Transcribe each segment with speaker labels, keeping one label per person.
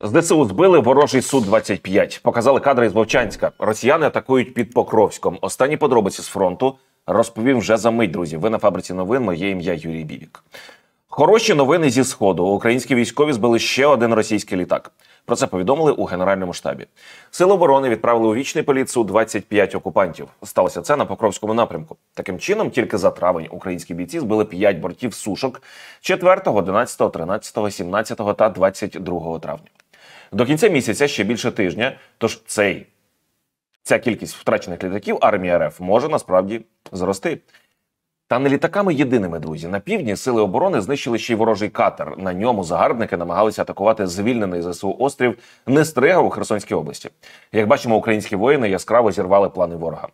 Speaker 1: З ДСУ збили ворожий су 25 Показали кадри з Вовчанська. Росіяни атакують під Покровськом. Останні подробиці з фронту розповім вже за мить, друзі. Ви на фабриці новин. Моє ім'я Юрій Бібік. Хороші новини зі сходу. Українські військові збили ще один російський літак. Про це повідомили у генеральному штабі. Сили оборони відправили у вічний політ су 25 окупантів. Сталося це на Покровському напрямку. Таким чином, тільки за травень українські бійці збили 5 бортів сушок 4, 11, 13, 17 та 22 травня. До кінця місяця ще більше тижня. Тож цей ця кількість втрачених літаків армії РФ може насправді зрости. Та не літаками єдиними друзі на півдні сили оборони знищили ще й ворожий катер. На ньому загарбники намагалися атакувати звільнений ЗСУ острів Нестрига у Херсонській області. Як бачимо, українські воїни яскраво зірвали плани ворога.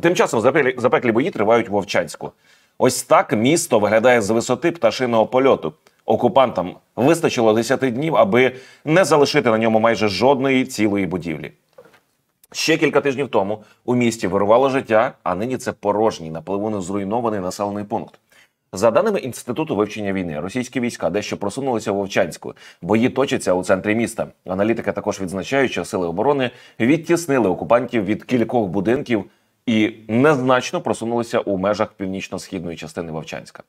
Speaker 1: Тим часом запеклі, запеклі бої тривають в Вовчанську. Ось так місто виглядає з висоти пташиного польоту. Окупантам вистачило 10 днів, аби не залишити на ньому майже жодної цілої будівлі. Ще кілька тижнів тому у місті вирувало життя, а нині це порожній напливоно зруйнований населений пункт. За даними інституту вивчення війни, російські війська дещо просунулися в Вовчанську, бої точаться у центрі міста. Аналітики також відзначають, що сили оборони відтіснили окупантів від кількох будинків і незначно просунулися у межах північно-східної частини Вовчанська.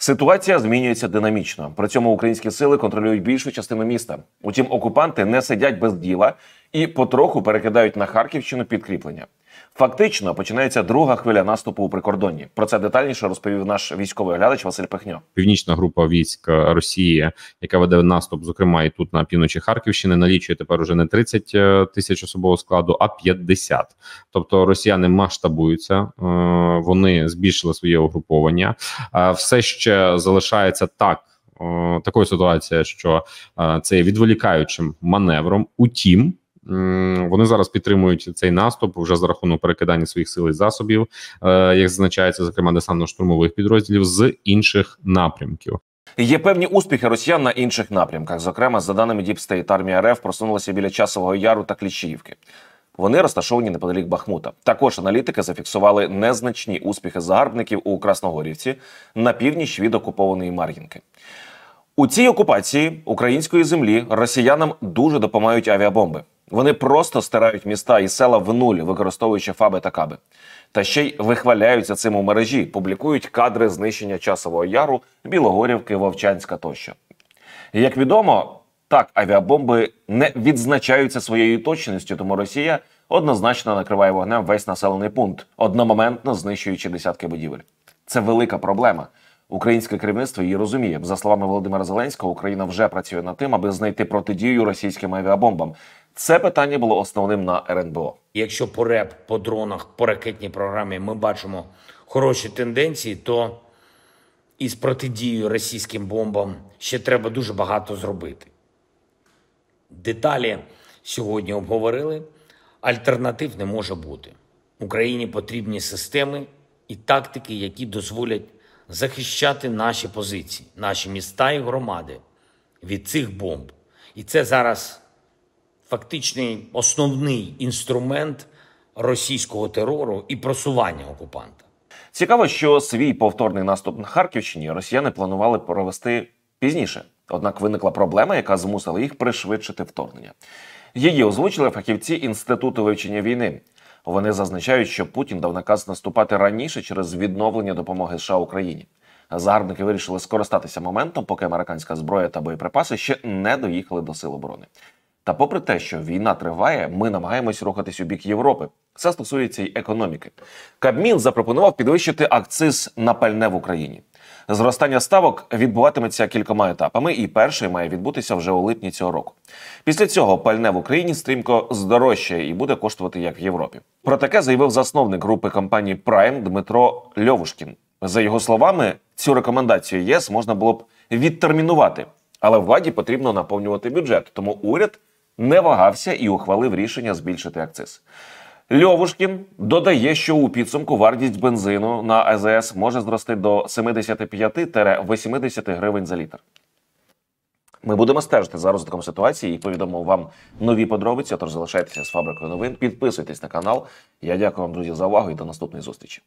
Speaker 1: Ситуація змінюється динамічно. При цьому українські сили контролюють більшу частину міста. Утім, окупанти не сидять без діла і потроху перекидають на Харківщину підкріплення. Фактично починається друга хвиля наступу у прикордонні. Про це детальніше розповів наш військовий оглядач Василь Пехньо.
Speaker 2: Північна група військ е, Росії, яка веде наступ, зокрема і тут на півночі Харківщини, налічує тепер уже не 30 е, тисяч особового складу, а 50. Тобто росіяни масштабуються, е, вони збільшили своє угруповання. Все ще залишається так. Такою ситуацією, що це є відволікаючим маневром, утім. Вони зараз підтримують цей наступ вже за рахунок перекидання своїх сил і засобів, е, як зазначається, зокрема десантно-штурмових підрозділів з інших напрямків.
Speaker 1: Є певні успіхи росіян на інших напрямках. Зокрема, за даними Діпстейт, армія РФ просунулася біля часового яру та Кліщіївки. Вони розташовані неподалік Бахмута. Також аналітики зафіксували незначні успіхи загарбників у Красногорівці на північ від окупованої Мар'їнки. У цій окупації української землі росіянам дуже допомагають авіабомби. Вони просто стирають міста і села в нуль, використовуючи фаби та каби. Та ще й вихваляються цим у мережі, публікують кадри знищення часового яру, Білогорівки, Вовчанська тощо. Як відомо, так авіабомби не відзначаються своєю точністю, тому Росія однозначно накриває вогнем весь населений пункт, одномоментно знищуючи десятки будівель. Це велика проблема. Українське керівництво її розуміє. За словами Володимира Зеленського, Україна вже працює над тим, аби знайти протидію російським
Speaker 3: авіабомбам. Це питання було основним на РНБО. Якщо по РЕП, по дронах, по ракетній програмі ми бачимо хороші тенденції, то із протидією російським бомбам ще треба дуже багато зробити. Деталі сьогодні обговорили. Альтернатив не може бути. Україні потрібні системи і тактики, які дозволять захищати наші позиції, наші міста і громади від цих бомб. І це зараз фактичний основний інструмент російського терору і просування окупанта. Цікаво, що свій повторний наступ на Харківщині росіяни
Speaker 1: планували провести пізніше. Однак виникла проблема, яка змусила їх пришвидшити вторгнення. Її озвучили фахівці інституту вивчення війни. Вони зазначають, що Путін дав наказ наступати раніше через відновлення допомоги США Україні. Загарбники вирішили скористатися моментом, поки американська зброя та боєприпаси ще не доїхали до сил оборони. Та, попри те, що війна триває, ми намагаємось рухатись у бік Європи. Це стосується й економіки. Кабмін запропонував підвищити акциз на пальне в Україні. Зростання ставок відбуватиметься кількома етапами, і перший має відбутися вже у липні цього року. Після цього пальне в Україні стрімко здорожчає і буде коштувати як в Європі. Про таке заявив засновник групи компанії Prime Дмитро Льовушкін. За його словами, цю рекомендацію ЄС можна було б відтермінувати, але владі потрібно наповнювати бюджет, тому уряд не вагався і ухвалив рішення збільшити акциз. Льовушкін додає, що у підсумку вартість бензину на АЗС е може зрости до 75-80 гривень за літр. Ми будемо стежити за розвитком ситуації і повідомимо вам нові подробиці. Тож залишайтеся з фабрикою новин, підписуйтесь на канал. Я дякую вам, друзі, за увагу і до наступної зустрічі.